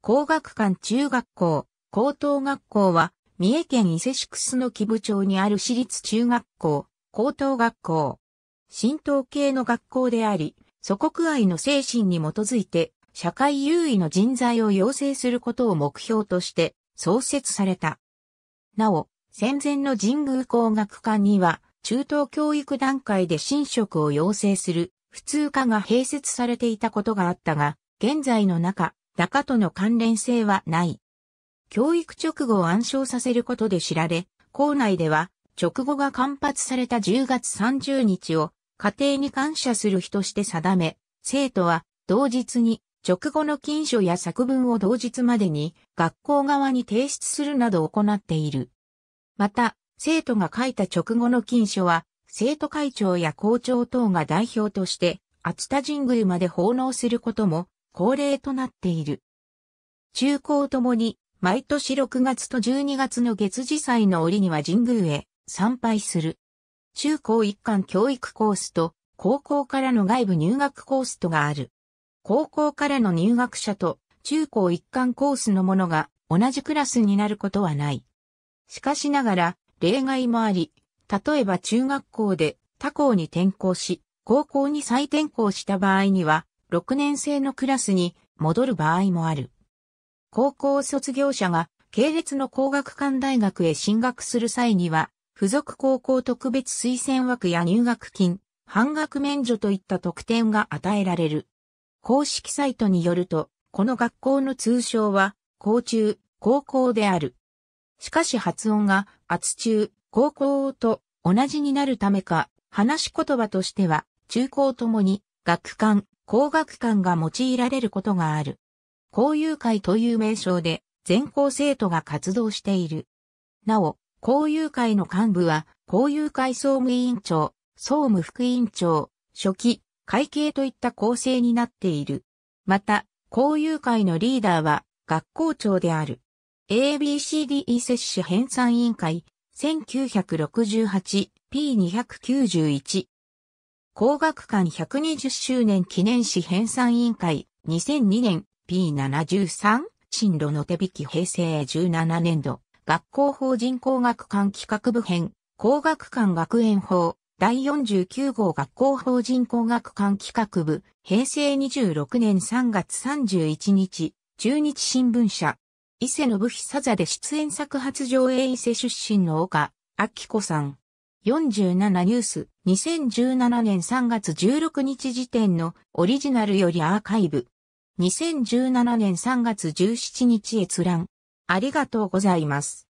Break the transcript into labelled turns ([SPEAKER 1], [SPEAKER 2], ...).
[SPEAKER 1] 工学館中学校、高等学校は、三重県伊勢市楠木部町にある私立中学校、高等学校。神道系の学校であり、祖国愛の精神に基づいて、社会優位の人材を養成することを目標として創設された。なお、戦前の神宮工学館には、中等教育段階で神職を養成する普通科が併設されていたことがあったが、現在の中、中との関連性はない。教育直後を暗唱させることで知られ、校内では直後が間髪された10月30日を家庭に感謝する日として定め、生徒は同日に直後の禁書や作文を同日までに学校側に提出するなど行っている。また、生徒が書いた直後の禁書は、生徒会長や校長等が代表として、熱田神宮まで奉納することも恒例となっている。中高ともに、毎年6月と12月の月次祭の折には神宮へ参拝する。中高一貫教育コースと、高校からの外部入学コースとがある。高校からの入学者と中高一貫コースのものが同じクラスになることはない。しかしながら、例外もあり、例えば中学校で他校に転校し、高校に再転校した場合には、6年生のクラスに戻る場合もある。高校卒業者が系列の工学館大学へ進学する際には、付属高校特別推薦枠や入学金、半額免除といった特典が与えられる。公式サイトによると、この学校の通称は、校中、高校である。しかし発音が、圧中、高校と同じになるためか、話し言葉としては、中高ともに、学館、工学館が用いられることがある。交友会という名称で全校生徒が活動している。なお、交友会の幹部は、交友会総務委員長、総務副委員長、初期、会計といった構成になっている。また、交友会のリーダーは、学校長である。ABCDE 接種編纂委員会、1968P291 工学館120周年記念誌編纂委員会2002年 P73 進路の手引き平成17年度学校法人工学館企画部編工学館学園法第49号学校法人工学館企画部平成26年3月31日中日新聞社伊勢信久座で出演作発上映伊勢出身の岡明子さん47ニュース2017年3月16日時点のオリジナルよりアーカイブ2017年3月17日閲覧ありがとうございます。